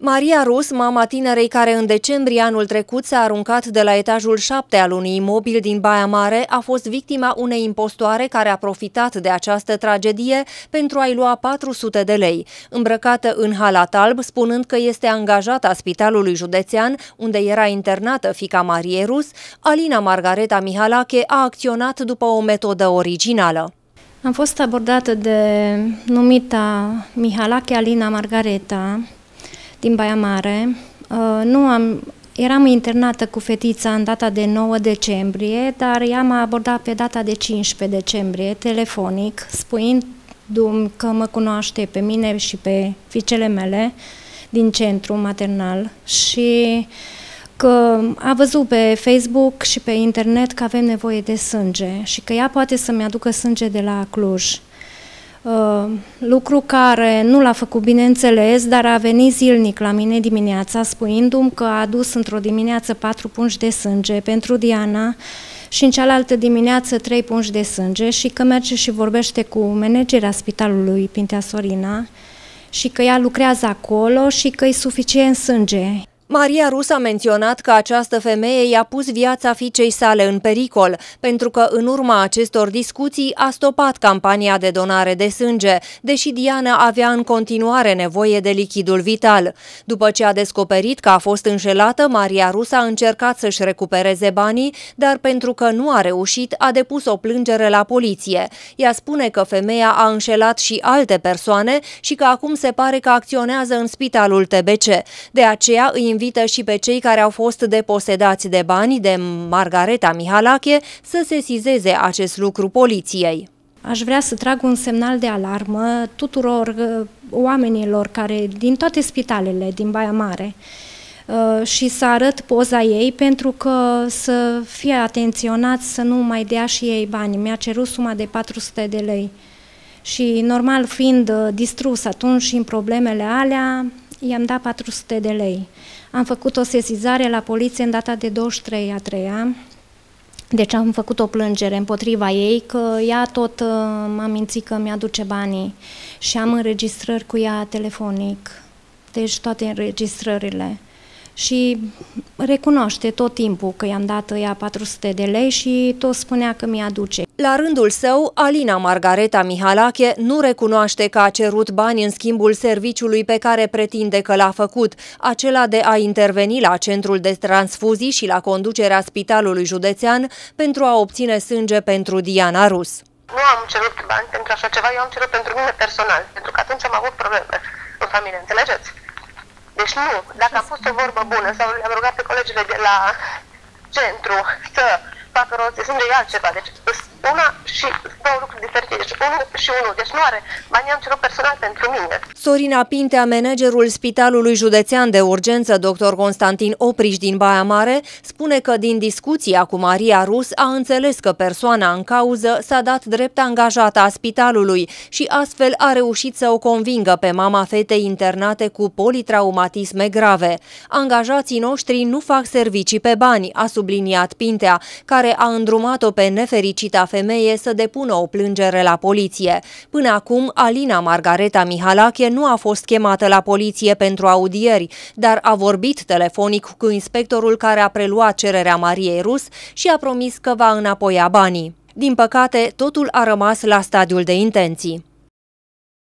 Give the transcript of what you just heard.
Maria Rus, mama tinerei care în decembrie anul trecut s-a aruncat de la etajul 7 al unui imobil din Baia Mare, a fost victima unei impostoare care a profitat de această tragedie pentru a-i lua 400 de lei. Îmbrăcată în halat alb, spunând că este angajată a Spitalului Județean, unde era internată fica Marie Rus, Alina Margareta Mihalache a acționat după o metodă originală. Am fost abordată de numita Mihalache Alina Margareta, din Baia Mare. Uh, nu am, eram internată cu fetița în data de 9 decembrie, dar ea m-a abordat pe data de 15 decembrie, telefonic, spunând că mă cunoaște pe mine și pe fiicele mele din centru maternal și că a văzut pe Facebook și pe internet că avem nevoie de sânge și că ea poate să-mi aducă sânge de la Cluj. Uh, lucru care nu l-a făcut bineînțeles, dar a venit zilnic la mine dimineața spuindu mi că a adus într-o dimineață patru pungi de sânge pentru Diana și în cealaltă dimineață trei pungi de sânge și că merge și vorbește cu managerul spitalului Pintea Sorina și că ea lucrează acolo și că e suficient sânge. Maria Rus a menționat că această femeie i-a pus viața fiicei sale în pericol, pentru că în urma acestor discuții a stopat campania de donare de sânge, deși Diana avea în continuare nevoie de lichidul vital. După ce a descoperit că a fost înșelată, Maria Rus a încercat să-și recupereze banii, dar pentru că nu a reușit, a depus o plângere la poliție. Ea spune că femeia a înșelat și alte persoane și că acum se pare că acționează în spitalul TBC. De aceea îi invită și pe cei care au fost deposedați de bani de Margareta Mihalache să sesizeze acest lucru poliției. Aș vrea să trag un semnal de alarmă tuturor uh, oamenilor care din toate spitalele din Baia Mare uh, și să arăt poza ei pentru că să fie atenționați să nu mai dea și ei bani. Mi-a cerut suma de 400 de lei și normal fiind uh, distrus atunci și în problemele alea, i-am dat 400 de lei. Am făcut o sesizare la poliție în data de 23 a 3 -a. Deci am făcut o plângere împotriva ei că ea tot uh, m-a mințit că mi-aduce banii și am înregistrări cu ea telefonic. Deci toate înregistrările și recunoaște tot timpul că i-am dat ea 400 de lei și tot spunea că mi-aduce. La rândul său, Alina Margareta Mihalache nu recunoaște că a cerut bani în schimbul serviciului pe care pretinde că l-a făcut, acela de a interveni la centrul de transfuzii și la conducerea spitalului județean pentru a obține sânge pentru Diana Rus. Nu am cerut bani pentru așa ceva, eu am cerut pentru mine personal, pentru că atunci am avut probleme în familie, înțelegeți? Deci nu, dacă a fost o vorbă bună sau le-am rugat pe colegile de la centru să facă rost, sunt de deci altceva. Deci una și două lucruri diferite, deci unul și unul, deci nu are, banii am cerut personal pentru mine. Sorina Pintea, managerul Spitalului Județean de Urgență, dr. Constantin Opriș din Baia Mare, spune că din discuția cu Maria Rus a înțeles că persoana în cauză s-a dat drept angajată a spitalului și astfel a reușit să o convingă pe mama fetei internate cu politraumatisme grave. Angajații noștri nu fac servicii pe bani, a subliniat Pintea, care a îndrumat-o pe nefericita fetei femeie să depună o plângere la poliție. Până acum, Alina Margareta Mihalache nu a fost chemată la poliție pentru audieri, dar a vorbit telefonic cu inspectorul care a preluat cererea Mariei Rus și a promis că va înapoia banii. Din păcate, totul a rămas la stadiul de intenții.